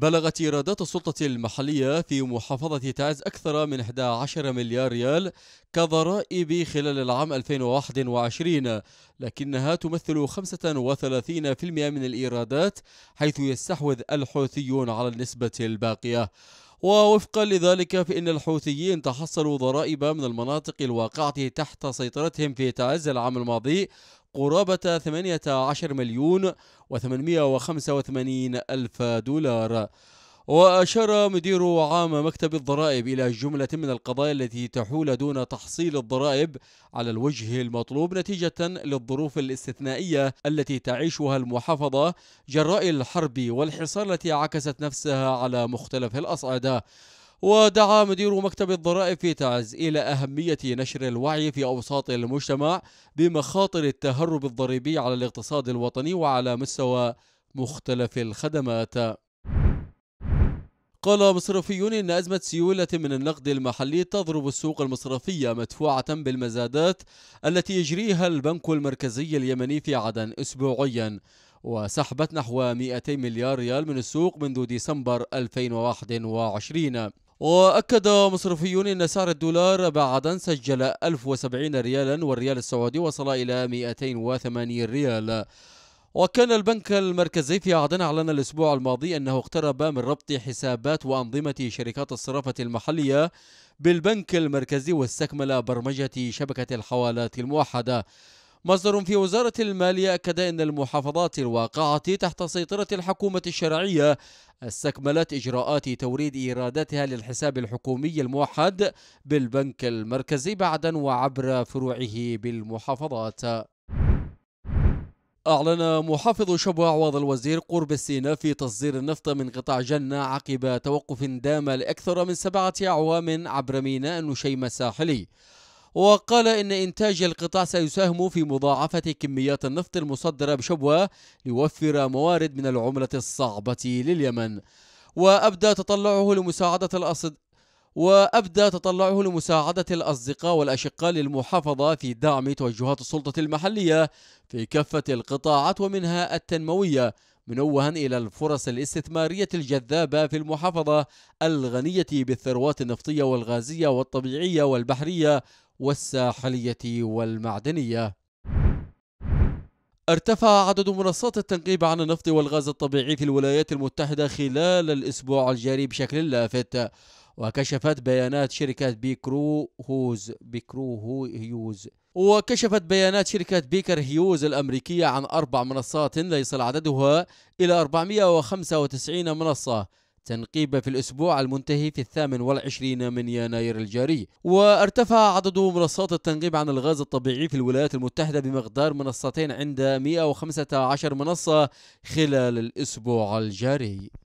بلغت إيرادات السلطة المحلية في محافظة تعز أكثر من 11 مليار ريال كضرائب خلال العام 2021 لكنها تمثل 35% من الإيرادات حيث يستحوذ الحوثيون على النسبة الباقية ووفقا لذلك فإن الحوثيين تحصلوا ضرائب من المناطق الواقعة تحت سيطرتهم في تعز العام الماضي قرابة 18 مليون و885 ألف دولار وأشار مدير عام مكتب الضرائب إلى جملة من القضايا التي تحول دون تحصيل الضرائب على الوجه المطلوب نتيجة للظروف الاستثنائية التي تعيشها المحافظة جراء الحرب والحصار التي عكست نفسها على مختلف الأصعدة ودعا مدير مكتب الضرائب في تعز إلى أهمية نشر الوعي في أوساط المجتمع بمخاطر التهرب الضريبي على الاقتصاد الوطني وعلى مستوى مختلف الخدمات قال مصرفيون إن أزمة سيولة من النقد المحلي تضرب السوق المصرفية مدفوعة بالمزادات التي يجريها البنك المركزي اليمني في عدن أسبوعياً وسحبت نحو 200 مليار ريال من السوق منذ ديسمبر 2021 وأكد مصرفيون أن سعر الدولار بعدا سجل 1070 ريالا والريال السعودي وصل إلى 280 ريال وكان البنك المركزي في عدن أعلن الأسبوع الماضي أنه اقترب من ربط حسابات وأنظمة شركات الصرافة المحلية بالبنك المركزي واستكمل برمجة شبكة الحوالات الموحدة مصدر في وزارة المالية أكد أن المحافظات الواقعة تحت سيطرة الحكومة الشرعية استكملت إجراءات توريد إيراداتها للحساب الحكومي الموحد بالبنك المركزي بعدا وعبر فروعه بالمحافظات أعلن محافظ شبوة عوض الوزير قرب السيناء في تصدير النفط من قطاع جنة عقب توقف دام لأكثر من سبعة أعوام عبر ميناء نشيم الساحلي وقال إن إنتاج القطاع سيساهم في مضاعفة كميات النفط المصدرة بشبوة ليوفر موارد من العملة الصعبة لليمن وأبدى تطلعه لمساعدة الأصد وأبدى تطلعه لمساعدة الأصدقاء والأشقاء للمحافظة في دعم توجهات السلطة المحلية في كافة القطاعات ومنها التنموية منوها إلى الفرص الاستثمارية الجذابة في المحافظة الغنية بالثروات النفطية والغازية والطبيعية والبحرية والساحلية والمعدنية ارتفع عدد منصات التنقيب عن النفط والغاز الطبيعي في الولايات المتحدة خلال الأسبوع الجاري بشكل لافت وكشفت بيانات شركة بيكرو هوز بيكرو هو هيوز وكشفت بيانات شركة بيكر هيوز الأمريكية عن أربع منصات ليصل عددها إلى 495 منصة تنقيب في الأسبوع المنتهي في الثامن والعشرين من يناير الجاري وارتفع عدد منصات التنقيب عن الغاز الطبيعي في الولايات المتحدة بمقدار منصتين عند 115 منصة خلال الأسبوع الجاري